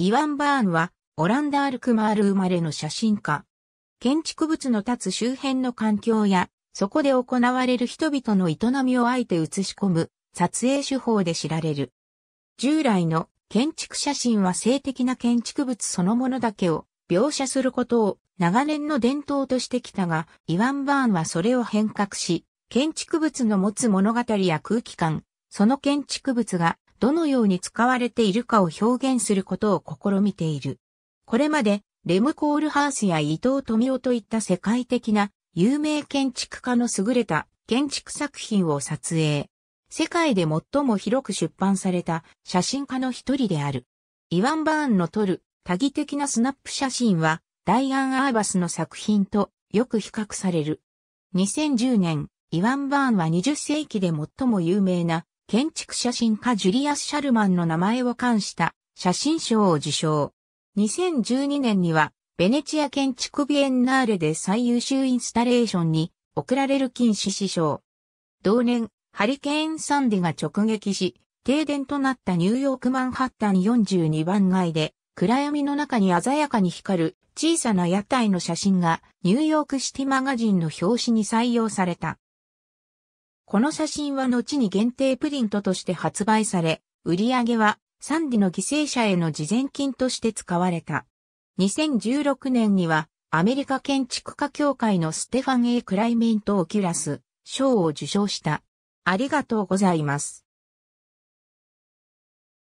イワン・バーンは、オランダ・アルクマール生まれの写真家。建築物の立つ周辺の環境や、そこで行われる人々の営みをあえて写し込む、撮影手法で知られる。従来の建築写真は性的な建築物そのものだけを描写することを長年の伝統としてきたが、イワン・バーンはそれを変革し、建築物の持つ物語や空気感、その建築物がどのように使われているかを表現することを試みている。これまで、レム・コールハースや伊藤富夫といった世界的な有名建築家の優れた建築作品を撮影。世界で最も広く出版された写真家の一人である。イワン・バーンの撮る多義的なスナップ写真は、ダイアン・アーバスの作品とよく比較される。2010年、イワン・バーンは20世紀で最も有名な建築写真家ジュリアス・シャルマンの名前を冠した写真賞を受賞。2012年には、ベネチア建築ビエンナーレで最優秀インスタレーションに贈られる金獅子賞。同年、ハリケーン・サンディが直撃し、停電となったニューヨークマンハッタン42番街で、暗闇の中に鮮やかに光る小さな屋台の写真がニューヨークシティマガジンの表紙に採用された。この写真は後に限定プリントとして発売され、売り上げはサンディの犠牲者への慈善金として使われた。2016年にはアメリカ建築家協会のステファン・エ A・ クライメント・オキュラス賞を受賞した。ありがとうございます。